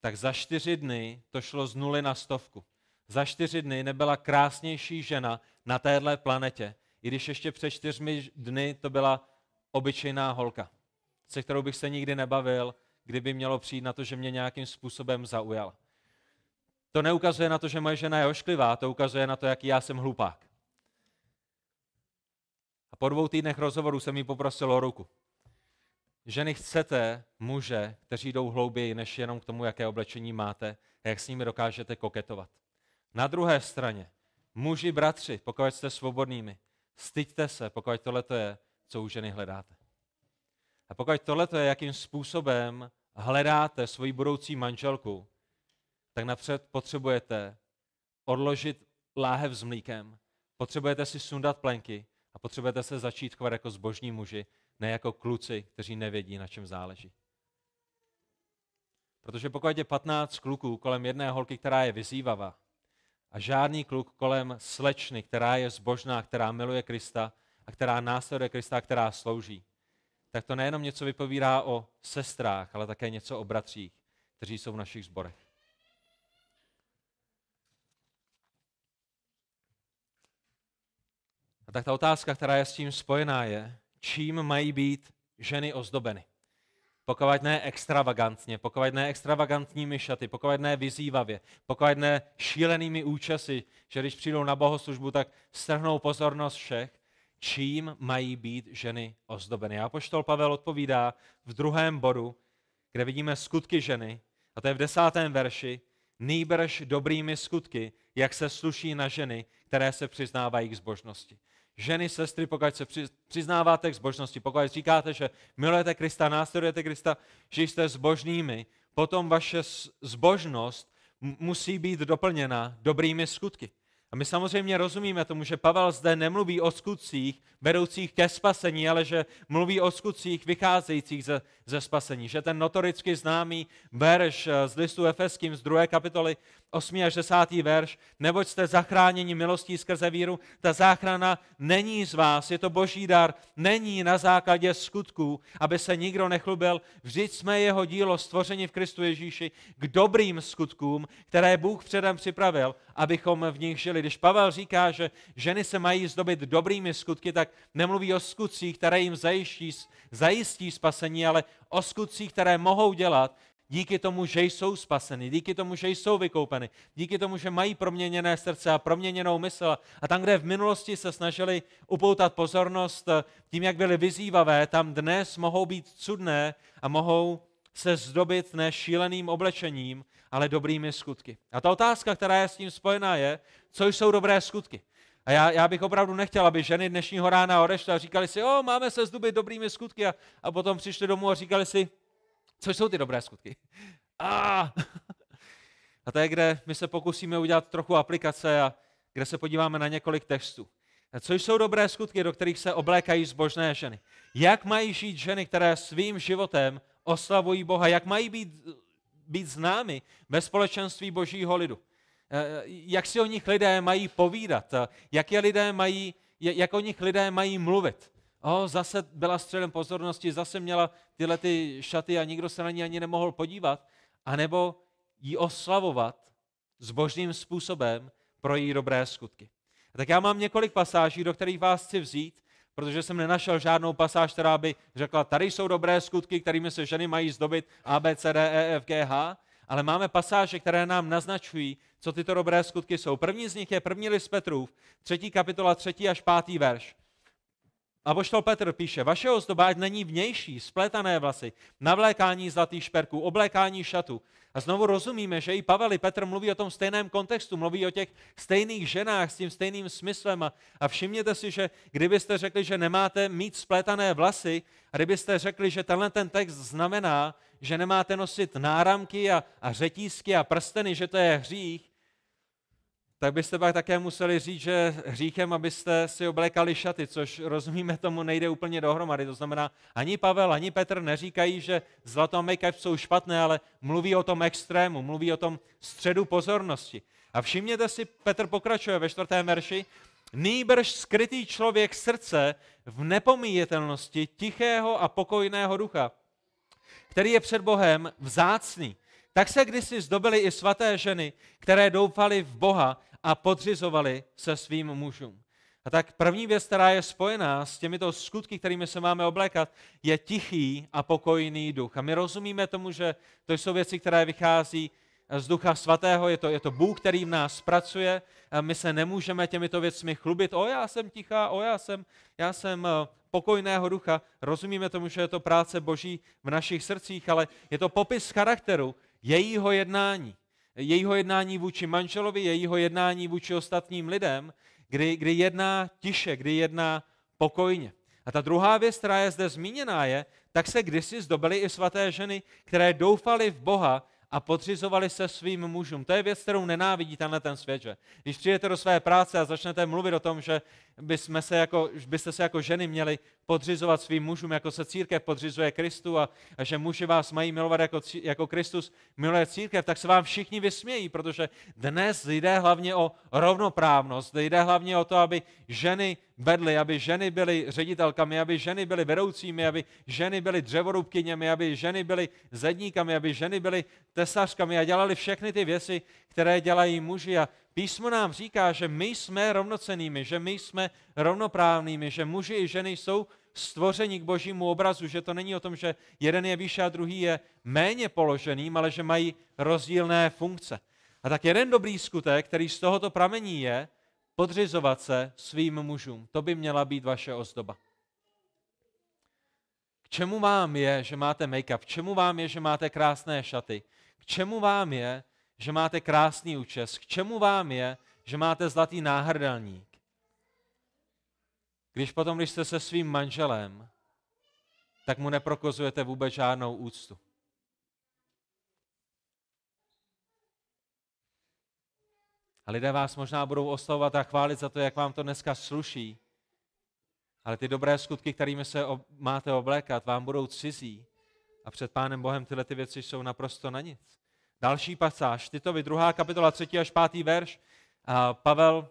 tak za čtyři dny to šlo z nuly na stovku. Za čtyři dny nebyla krásnější žena na téhle planetě, i když ještě před čtyřmi dny to byla obyčejná holka, se kterou bych se nikdy nebavil, kdyby mělo přijít na to, že mě nějakým způsobem zaujala. To neukazuje na to, že moje žena je ošklivá, to ukazuje na to, jaký já jsem hlupák. A po dvou týdnech rozhovoru jsem mi poprosil o ruku. Ženy chcete muže, kteří jdou hlouběji než jenom k tomu, jaké oblečení máte a jak s nimi dokážete koketovat. Na druhé straně, muži, bratři, pokud jste svobodnými, styďte se, pokud tohle je co u ženy hledáte. A pokud tohle je, jakým způsobem hledáte svoji budoucí manželku, tak napřed potřebujete odložit láhev s mlíkem, potřebujete si sundat plenky a potřebujete se začít chovat jako zbožní muži, ne jako kluci, kteří nevědí, na čem záleží. Protože pokud je 15 kluků kolem jedné holky, která je vyzývavá, a žádný kluk kolem slečny, která je zbožná, která miluje Krista, a která následuje Krista, která slouží, tak to nejenom něco vypovídá o sestrách, ale také něco o bratřích, kteří jsou v našich zborech. A tak ta otázka, která je s tím spojená, je, čím mají být ženy ozdobeny. Pokud ne extravagantně, pokud ne extravagantními šaty, pokud ne vyzývavě, pokud ne šílenými účasy, že když přijdou na bohoslužbu, tak strhnou pozornost všech, čím mají být ženy ozdobeny. A poštol Pavel odpovídá v druhém bodu, kde vidíme skutky ženy, a to je v desátém verši, nýbrž dobrými skutky, jak se sluší na ženy, které se přiznávají k zbožnosti. Ženy, sestry, pokud se přiznáváte k zbožnosti, pokud říkáte, že milujete Krista, následujete Krista, že jste zbožnými, potom vaše zbožnost musí být doplněna dobrými skutky. A my samozřejmě rozumíme tomu, že Pavel zde nemluví o skutcích vedoucích ke spasení, ale že mluví o skutcích vycházejících ze, ze spasení. Že ten notoricky známý verš eh, z listu Efeským z druhé kapitoly 8. až 10. verš, neboť jste zachráněni milostí skrze víru, ta záchrana není z vás, je to boží dar, není na základě skutků, aby se nikdo nechlubil, vždyť jsme jeho dílo stvoření v Kristu Ježíši k dobrým skutkům, které Bůh předem připravil, abychom v nich žili. Když Pavel říká, že ženy se mají zdobit dobrými skutky, tak nemluví o skutcích, které jim zajistí, zajistí spasení, ale o skutcích, které mohou dělat, díky tomu, že jsou spaseny, díky tomu, že jsou vykoupeny, díky tomu, že mají proměněné srdce a proměněnou mysl. A tam, kde v minulosti se snažili upoutat pozornost eh, tím, jak byly vyzývavé, tam dnes mohou být cudné a mohou se zdobit ne šíleným oblečením, ale dobrými skutky. A ta otázka, která je s tím spojená, je, co jsou dobré skutky. A já, já bych opravdu nechtěl, aby ženy dnešního rána odešly a říkali si, o, máme se zdobit dobrými skutky a, a potom přišli domů a říkali si, co jsou ty dobré skutky? A, a to je, kde my se pokusíme udělat trochu aplikace a kde se podíváme na několik textů. Co jsou dobré skutky, do kterých se oblékají zbožné ženy? Jak mají žít ženy, které svým životem oslavují Boha? Jak mají být, být známy ve společenství božího lidu? E, jak si o nich lidé mají povídat? E, jak, je lidé mají, jak o nich lidé mají mluvit? Oh, zase byla středem pozornosti, zase měla tyhle ty šaty a nikdo se na ní ani nemohl podívat. A nebo ji oslavovat zbožným způsobem pro její dobré skutky. Tak já mám několik pasáží, do kterých vás chci vzít, protože jsem nenašel žádnou pasáž, která by řekla, tady jsou dobré skutky, kterými se ženy mají zdobit A, B, C, D, E, F, G, H, ale máme pasáže, které nám naznačují, co tyto dobré skutky jsou. První z nich je první list Petrův, třetí kapitola, třetí až pátý verš. A poštol Petr píše, vaše ozdoba ať není vnější, spletané vlasy, navlékání zlatých šperků, oblékání šatu. A znovu rozumíme, že i Pavel i Petr mluví o tom stejném kontextu, mluví o těch stejných ženách s tím stejným smyslem. A, a všimněte si, že kdybyste řekli, že nemáte mít spletané vlasy, a kdybyste řekli, že tenhle ten text znamená, že nemáte nosit náramky a, a řetízky a prsteny, že to je hřích, tak byste pak také museli říct, že hříchem, abyste si oblékali šaty, což rozumíme tomu nejde úplně dohromady. To znamená, ani Pavel, ani Petr neříkají, že zlato a make jsou špatné, ale mluví o tom extrému, mluví o tom středu pozornosti. A všimněte si, Petr pokračuje ve čtvrtém verši, Nýbrž skrytý člověk srdce v nepomíjetelnosti tichého a pokojného ducha, který je před Bohem vzácný. Tak se kdysi zdobily i svaté ženy, které doufaly v Boha a podřizovaly se svým mužům. A tak první věc, která je spojená s těmito skutky, kterými se máme oblékat, je tichý a pokojný duch. A my rozumíme tomu, že to jsou věci, které vychází z Ducha Svatého, je to, je to Bůh, který v nás pracuje. A my se nemůžeme těmito věcmi chlubit. O, já jsem tichá, o, já jsem, já jsem eh, pokojného ducha. Rozumíme tomu, že je to práce Boží v našich srdcích, ale je to popis charakteru jejího jednání. Jejího jednání vůči manželovi, jejího jednání vůči ostatním lidem, kdy, kdy jedná tiše, kdy jedná pokojně. A ta druhá věc, která je zde zmíněná, je, tak se kdysi zdobily i svaté ženy, které doufaly v Boha a podřizovaly se svým mužům. To je věc, kterou nenávidí tenhle ten svět. Že? Když přijdete do své práce a začnete mluvit o tom, že jsme se jako, byste se jako ženy měli podřizovat svým mužům, jako se církev podřizuje Kristu a, a že muži vás mají milovat jako, jako Kristus miluje církev, tak se vám všichni vysmějí, protože dnes jde hlavně o rovnoprávnost, jde hlavně o to, aby ženy vedly, aby ženy byly ředitelkami, aby ženy byly vedoucími, aby ženy byly dřevorubkyněmi, aby ženy byly zedníkami, aby ženy byly tesařkami a dělali všechny ty věci, které dělají muži a Písmo nám říká, že my jsme rovnocenými, že my jsme rovnoprávnými, že muži i ženy jsou stvoření k božímu obrazu, že to není o tom, že jeden je vyšší, a druhý je méně položeným, ale že mají rozdílné funkce. A tak jeden dobrý skutek, který z tohoto pramení je, podřizovat se svým mužům. To by měla být vaše ozdoba. K čemu vám je, že máte make-up? K čemu vám je, že máte krásné šaty? K čemu vám je, že máte krásný účes? K čemu vám je, že máte zlatý náhrdelník? Když potom, když jste se svým manželem, tak mu neprokozujete vůbec žádnou úctu. A lidé vás možná budou oslovovat a chválit za to, jak vám to dneska sluší. Ale ty dobré skutky, kterými se ob- máte oblékat, vám budou cizí. A před Pánem Bohem tyhle ty věci jsou naprosto na nic. Další pasáž, Titovi 2. kapitola 3. až 5. verš. Pavel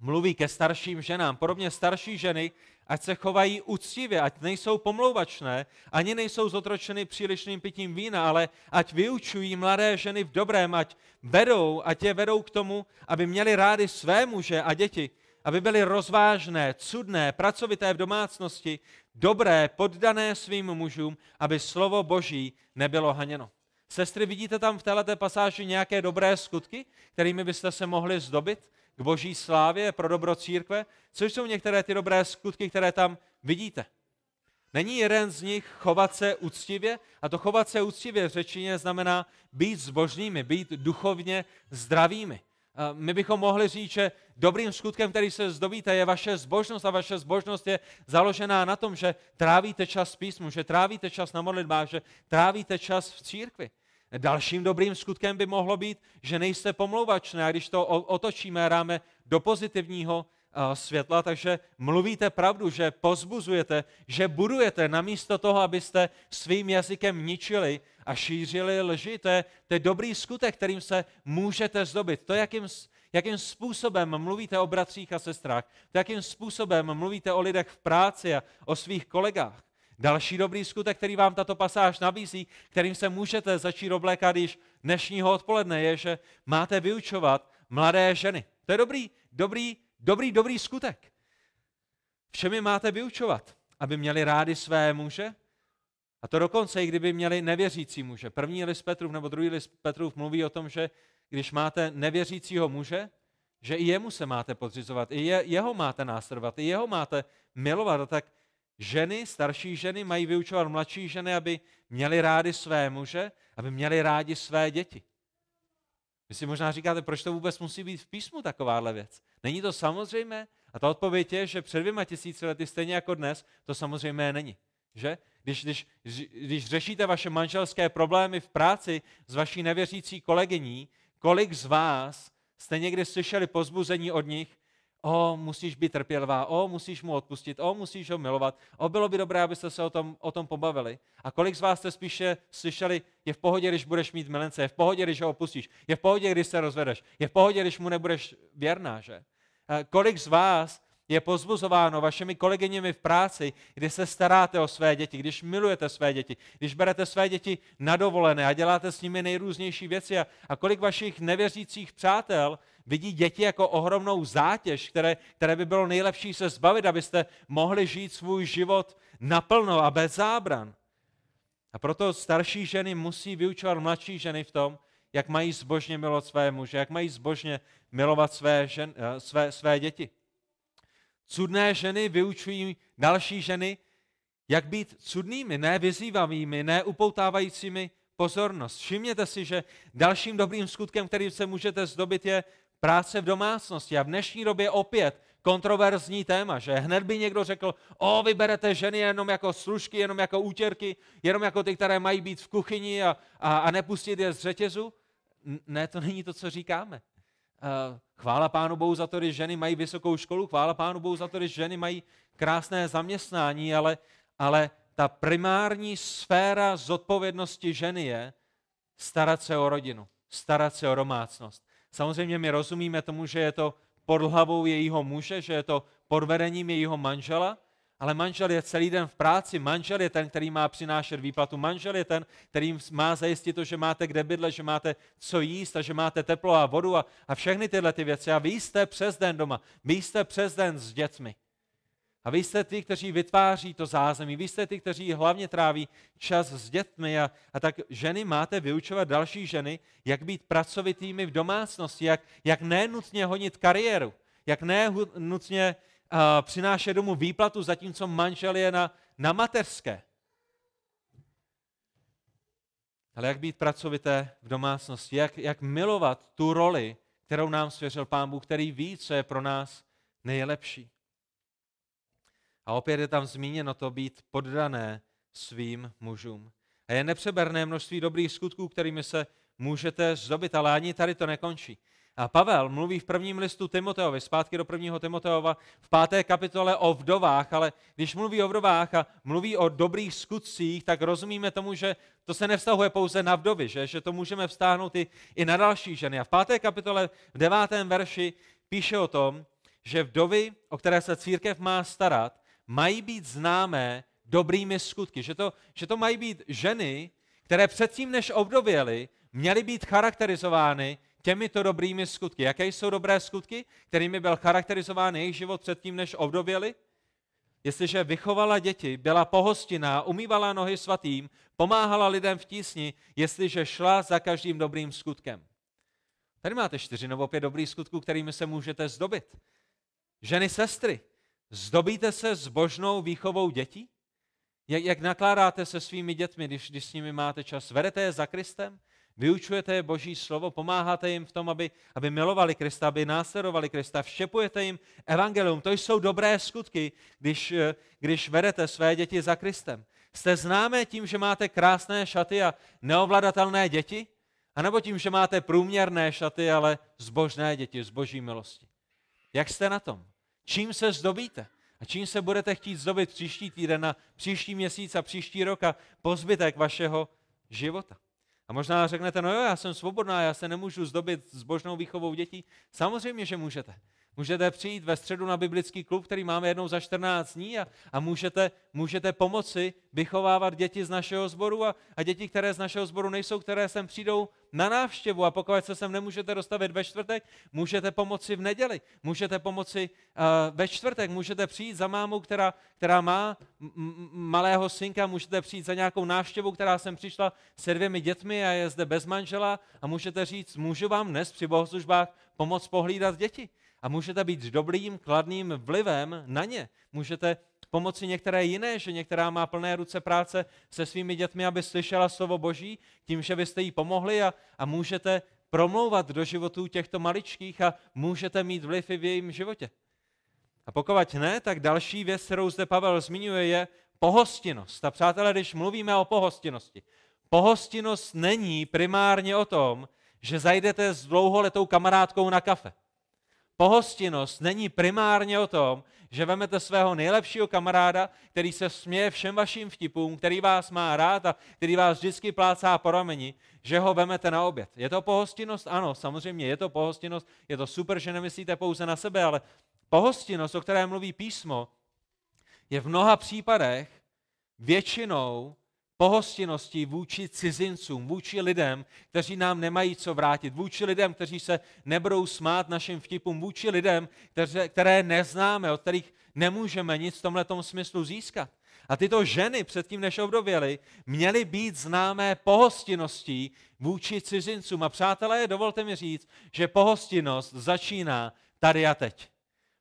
mluví ke starším ženám. Podobně starší ženy, ať se chovají úctivě, ať nejsou pomlouvačné, ani nejsou zotročeny přílišným pitím vína, ale ať vyučují mladé ženy v dobrém, ať vedou, ať je vedou k tomu, aby měli rády své muže a děti, aby byly rozvážné, cudné, pracovité v domácnosti, dobré, poddané svým mužům, aby slovo Boží nebylo haněno. Sestry, vidíte tam v této pasáži nějaké dobré skutky, kterými byste se mohli zdobit k boží slávě pro dobro církve? Co jsou některé ty dobré skutky, které tam vidíte? Není jeden z nich chovat se úctivě? A to chovat se úctivě v řečině znamená být zbožnými, být duchovně zdravými. Eh, my bychom mohli říct, že dobrým skutkem, který se zdobíte, je vaše zbožnost a vaše zbožnost je založená na tom, že trávíte čas v písmu, že trávíte čas na modlitbách, že trávíte čas v církvi. Dalším dobrým skutkem by mohlo být, že nejste pomlouvačné a když to otočíme a dáme do pozitivního, Eh, světla, takže mluvíte pravdu, že pozbuzujete, že budujete, namísto toho, abyste svým jazykem ničili a šířili lži. To je, to je dobrý skutek, kterým se můžete zdobit. To, jakým, jakým způsobem mluvíte o bratřích a sestrách, to, jakým způsobem mluvíte o lidech v práci a o svých kolegách. Další dobrý skutek, který vám tato pasáž nabízí, kterým se můžete začít oblékat již dnešního odpoledne, je, že máte vyučovat mladé ženy. To je dobrý, dobrý Dobrý, dobrý skutek. Všemi máte vyučovat, aby měli rádi své muže, a to dokonce i kdyby měli nevěřící muže. První list Petrův nebo druhý list Petrův mluví o tom, že když máte nevěřícího muže, že i jemu se máte podřizovat, i jeho máte následovat, i jeho máte milovat. A tak ženy, starší ženy mají vyučovat mladší ženy, aby měli rádi své muže, aby měli rádi své děti. Vy si možná říkáte, proč to vůbec musí být v písmu takováhle věc? Není to samozřejmé? A ta odpověď je, že před dvěma tisíci lety, stejně jako dnes, to samozřejmé není. Že? Když, když, když řešíte vaše manželské problémy v práci s vaší nevěřící kolegyní, kolik z vás jste někdy slyšeli pozbuzení od nich, o, musíš být trpělivá, o, musíš mu odpustit, o, musíš ho milovat, o, bylo by dobré, abyste se o tom, o tom pobavili. A kolik z vás jste spíše slyšeli, je v pohodě, když budeš mít milence, je v pohodě, když ho opustíš, je v pohodě, když se rozvedeš, je v pohodě, když mu nebudeš věrná, že? Eh, kolik z vás je pozbuzováno vašimi kolegyněmi v práci, kdy se staráte o své děti, když milujete své děti, když berete své děti na dovolené a děláte s nimi nejrůznější věci. A, a kolik vašich nevěřících přátel vidí děti jako ohromnou zátěž, které, které by bylo nejlepší se zbavit, abyste mohli žít svůj život naplno a bez zábran. A proto starší ženy musí vyučovat mladší ženy v tom, jak mají zbožně milovat své muže, jak mají zbožně milovat své, žen, eh, své, své děti. Cudné ženy vyučují další ženy, jak být cudnými, ne vyzývavými, ne upoutávajícími pozornost. Všimněte si, že dalším dobrým skutkem, který se můžete zdobit, je práce v domácnosti. A v dnešní době opět kontroverzní téma, že hned by někdo řekl, o, vyberete ženy jenom jako služky, jenom jako útěrky, jenom jako ty, které mají být v kuchyni a, a, a nepustit je z řetězu. Ne, to není to, co říkáme. Eh, chvála Pánu Bohu za to, že ženy mají vysokou školu, chvála Pánu Bohu za to, že ženy mají krásné zaměstnání, ale, ale ta primární sféra zodpovědnosti ženy je starat se o rodinu, starat se o domácnost. Samozřejmě my rozumíme tomu, že je to pod hlavou jejího muže, že je to pod vedením jejího manžela, ale manžel je celý den v práci, manžel je ten, který má přinášet výplatu, manžel je ten, který má zajistit to, že máte kde bydlet, že máte co jíst a že máte teplo a vodu a, a všechny tyhle ty věci. A vy jste přes den doma, vy jste přes den s dětmi. A vy jste ty, kteří vytváří to zázemí, vy jste ty, kteří hlavně tráví čas s dětmi a, a tak ženy máte vyučovat další ženy, jak být pracovitými v domácnosti, jak, jak nenutně honit kariéru, jak nenutně nutně přináší domů výplatu, zatímco manžel je na, na mateřské. Ale jak být pracovité v domácnosti, jak, jak milovat tu roli, kterou nám svěřil Pán Bůh, který ví, co je pro nás nejlepší. A opět je tam zmíněno to být poddané svým mužům. A je nepřeberné množství dobrých skutků, kterými se můžete zdobit, ale ani tady to nekončí. A Pavel mluví v prvním listu Timoteovi, zpátky do prvního Timoteova, v páté kapitole o vdovách, ale když mluví o vdovách a mluví o dobrých skutcích, tak rozumíme tomu, že to se nevztahuje pouze na vdovy, že, že to můžeme vztáhnout i, i na další ženy. A v páté kapitole v devátém verši píše o tom, že vdovy, o které se církev má starat, mají být známé dobrými skutky. Že to, že to mají být ženy, které předtím, než obdověly, měly být charakterizovány těmito dobrými skutky. Jaké jsou dobré skutky, kterými byl charakterizován jejich život předtím, než ovdověli? Jestliže vychovala děti, byla pohostiná, umývala nohy svatým, pomáhala lidem v tísni, jestliže šla za každým dobrým skutkem. Tady máte čtyři nebo pět dobrých skutků, kterými se můžete zdobit. Ženy, sestry, zdobíte se zbožnou výchovou dětí? Jak, jak nakládáte se svými dětmi, když, když s nimi máte čas? Vedete je za Kristem? vyučujete Boží slovo, pomáháte jim v tom, aby, aby milovali Krista, aby následovali Krista, všepujete jim evangelium. To jsou dobré skutky, když, eh, když vedete své děti za Kristem. Jste známé tím, že máte krásné šaty a neovladatelné děti? A nebo tím, že máte průměrné šaty, ale zbožné děti, zboží milosti? Jak jste na tom? Čím se zdobíte? A čím se budete chtít zdobit příští týden a příští měsíc a příští rok a pozbytek vašeho života? A možná řeknete, no jo, já jsem svobodná, já se nemůžu zdobit s božnou výchovou dětí. Samozřejmě, že můžete. Můžete přijít ve středu na biblický klub, který máme jednou za 14 dní a, a můžete, můžete pomoci vychovávat děti z našeho sboru a, a děti, které z našeho sboru nejsou, které sem přijdou na návštěvu a pokud se sem nemůžete dostavit ve čtvrtek, můžete pomoci v neděli, můžete pomoci uh, ve čtvrtek, můžete přijít za mámu, která, která má m- m- malého synka, můžete přijít za nějakou návštěvu, která sem přišla se dvěmi dětmi a je zde bez manžela a můžete říct, můžu vám dnes při bohoslužbách pomoct pohlídat děti a můžete být dobrým, kladným vlivem na ně. Můžete pomoci některé jiné, že některá má plné ruce práce se svými dětmi, aby slyšela slovo Boží, tím, že byste jí pomohli a, a můžete promlouvat do životů těchto maličkých a můžete mít vliv i v jejím životě. A pokud ne, tak další věc, kterou zde Pavel zmiňuje, je pohostinost. A přátelé, když mluvíme o pohostinosti, pohostinost není primárně o tom, že zajdete s dlouholetou kamarádkou na kafe pohostinnost není primárně o tom, že vemete svého nejlepšího kamaráda, který se směje všem vašim vtipům, který vás má rád a který vás vždycky plácá po rameni, že ho vemete na oběd. Je to pohostinnost? Ano, samozřejmě je to pohostinnost. Je to super, že nemyslíte pouze na sebe, ale pohostinnost, o které mluví písmo, je v mnoha případech většinou pohostinností vůči cizincům, vůči lidem, kteří nám nemají co vrátit, vůči lidem, kteří se nebudou smát našim vtipům, vůči lidem, které, které neznáme, od kterých nemůžeme nic v tomhle smyslu získat. A tyto ženy předtím, než obdověly, měly být známé pohostinností vůči cizincům. A přátelé, dovolte mi říct, že pohostinnost začíná tady a teď.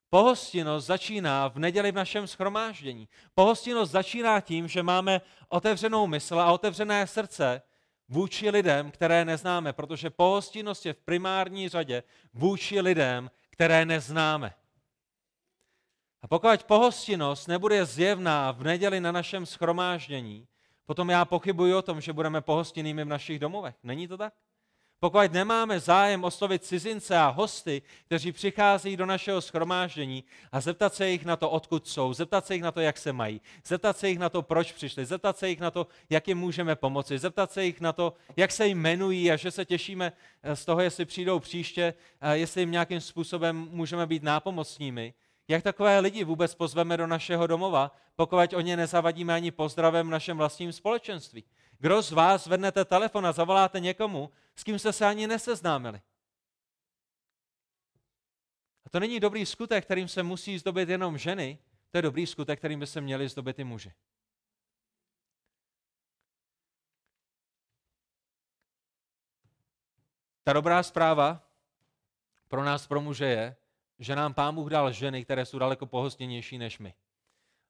Pohostinnost začíná v neděli v našem schromáždění. Pohostinnost začíná tím, že máme otevřenou mysl a otevřené srdce vůči lidem, které neznáme, protože pohostinnost je v primární řadě vůči lidem, které neznáme. A pokud pohostinnost nebude zjevná v neděli na našem schromáždění, potom já pochybuji o tom, že budeme pohostinnými v našich domovech. Není to tak? Pokud nemáme zájem oslovit cizince a hosty, kteří přicházejí do našeho schromáždění a zeptat se jich na to, odkud jsou, zeptat se jich na to, jak se mají, zeptat se jich na to, proč přišli, zeptat se jich na to, jak jim můžeme pomoci, zeptat se jich na to, jak se jim jmenují a že se těšíme eh, z toho, jestli přijdou příště, eh, jestli jim nějakým způsobem můžeme být nápomocními. Jak takové lidi vůbec pozveme do našeho domova, pokud o ně nezavadíme ani pozdravem v našem vlastním společenství? Kdo z vás zvednete telefon a zavoláte někomu, s kým jste se ani neseznámili. A to není dobrý skutek, kterým se musí zdobit jenom ženy, to je dobrý skutek, kterým by se měli zdobit i muži. Ta dobrá zpráva pro nás, pro muže je, že nám Pán Bůh dal ženy, které jsou daleko pohostěnější než my.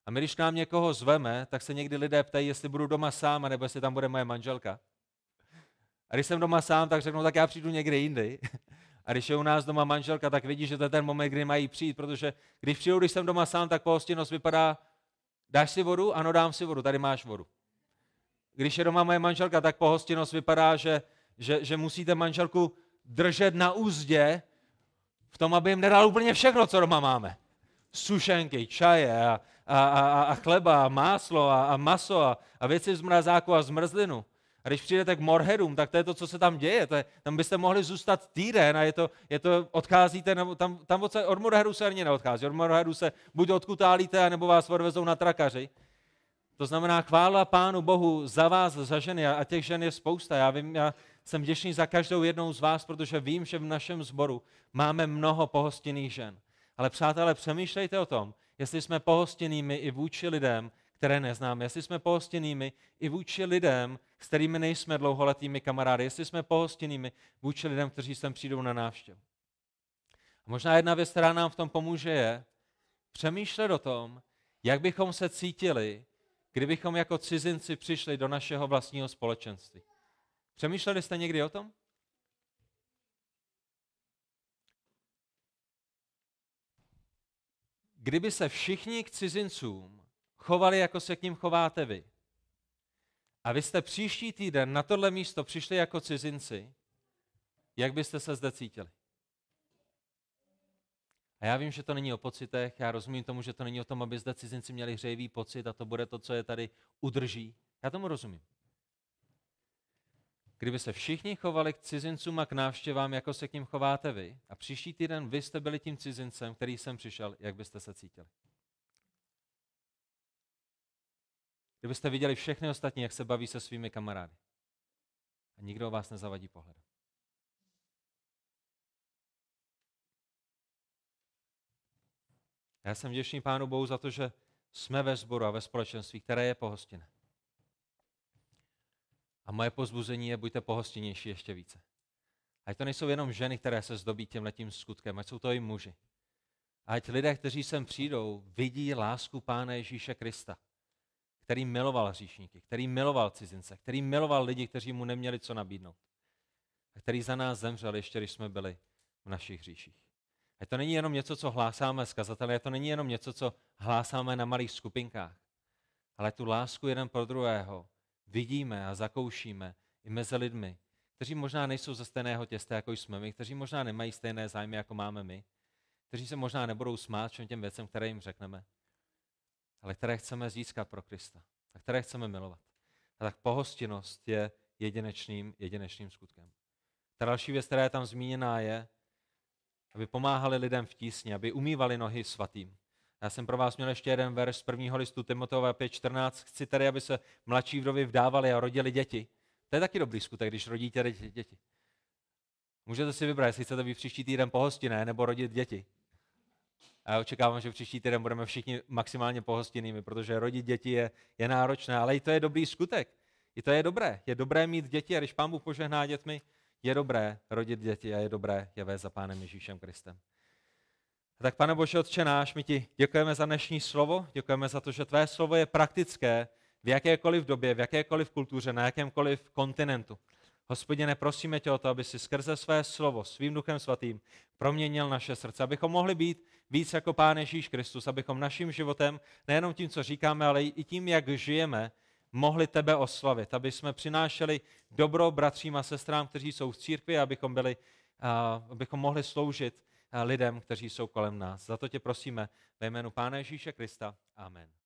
A my, když nám někoho zveme, tak se někdy lidé ptají, jestli budu doma sám, nebo jestli tam bude moje manželka. A když jsem doma sám, tak řeknu, tak já přijdu někde jindy. A když je u nás doma manželka, tak vidí, že to je ten moment, kdy mají přijít, protože když přijdu, když jsem doma sám, tak pohostinnost vypadá, dáš si vodu? Ano, dám si vodu, tady máš vodu. Když je doma moje manželka, tak pohostinnost vypadá, že, že, že musíte manželku držet na úzdě v tom, aby jim nedal úplně všechno, co doma máme. Sušenky, čaje a, a, a, a chleba, a máslo a, a maso a, a věci z mrazáku a zmrzlinu. A když přijdete k Morhedům, tak to je to, co se tam děje. To je, tam byste mohli zůstat týden a je to, je to odcházíte, nebo tam, tam od, od Morhedu se ani neodchází. Od Morhedu se buď odkutálíte, nebo vás odvezou na trakaři. To znamená, chvála Pánu Bohu za vás, za ženy, a těch žen je spousta. Já vím, já jsem vděčný za každou jednou z vás, protože vím, že v našem sboru máme mnoho pohostinných žen. Ale přátelé, přemýšlejte o tom, jestli jsme pohostinými i vůči lidem, které neznáme, jestli jsme pohostinými i vůči lidem, s kterými nejsme dlouholetými kamarády, jestli jsme pohostinými vůči lidem, kteří sem přijdou na návštěvu. A možná jedna věc, která nám v tom pomůže, je přemýšlet o tom, jak bychom se cítili, kdybychom jako cizinci přišli do našeho vlastního společenství. Přemýšleli jste někdy o tom? Kdyby se všichni k cizincům chovali, jako se k ním chováte vy. A vy jste příští týden na tohle místo přišli jako cizinci, jak byste se zde cítili? A já vím, že to není o pocitech, já rozumím tomu, že to není o tom, aby zde cizinci měli hřejivý pocit a to bude to, co je tady udrží. Já tomu rozumím. Kdyby se všichni chovali k cizincům a k návštěvám, jako se k ním chováte vy, a příští týden vy jste byli tím cizincem, který jsem přišel, jak byste se cítili? Kdybyste viděli všechny ostatní, jak se baví se svými kamarády. A nikdo o vás nezavadí pohledem. Já jsem vděčný Pánu Bohu za to, že jsme ve sboru a ve společenství, které je pohostinné. A moje pozbuzení je, buďte pohostinnější ještě více. Ať to nejsou jenom ženy, které se zdobí tím letím skutkem, ať jsou to i muži. Ať lidé, kteří sem přijdou, vidí lásku Pána Ježíše Krista který miloval hříšníky, který miloval cizince, který miloval lidi, kteří mu neměli co nabídnout a který za nás zemřel, ještě když jsme byli v našich hříších. A to není jenom něco, co hlásáme z kazatele, to není jenom něco, co hlásáme na malých skupinkách, ale tu lásku jeden pro druhého vidíme a zakoušíme i mezi lidmi, kteří možná nejsou ze stejného těsta, jako jsme my, kteří možná nemají stejné zájmy, jako máme my, kteří se možná nebudou smát všem těm věcem, které jim řekneme, ale které chceme získat pro Krista a které chceme milovat. A tak pohostinnost je jedinečným, jedinečným skutkem. Ta další věc, která je tam zmíněná, je, aby pomáhali lidem v tísni, aby umývali nohy svatým. Já jsem pro vás měl ještě jeden verš z prvního listu Timotova 5.14. Chci tedy, aby se mladší vdovy vdávali a rodili děti. To je taky dobrý skutek, když rodíte děti. Můžete si vybrat, jestli chcete být příští týden pohostinné nebo rodit děti a očekávám, že příští týden budeme všichni maximálně pohostinými, protože rodit děti je, je náročné, ale i to je dobrý skutek. I to je dobré. Je dobré mít děti a když pán Bůh požehná dětmi, je dobré rodit děti a je dobré je vést za pánem Ježíšem Kristem. A tak pane Bože Otče náš, my ti děkujeme za dnešní slovo, děkujeme za to, že tvé slovo je praktické v jakékoliv době, v jakékoliv kultuře, na jakémkoliv kontinentu. Hospodine, prosíme tě o to, aby si skrze své slovo, svým duchem svatým, proměnil naše srdce, abychom mohli být víc jako Pán Ježíš Kristus, abychom naším životem, nejenom tím, co říkáme, ale i tím, jak žijeme, mohli tebe oslavit, aby jsme přinášeli dobro bratřím a sestrám, kteří jsou v církvi, abychom, byli, abychom mohli sloužit lidem, kteří jsou kolem nás. Za to tě prosíme ve jménu Pána Ježíše Krista. Amen.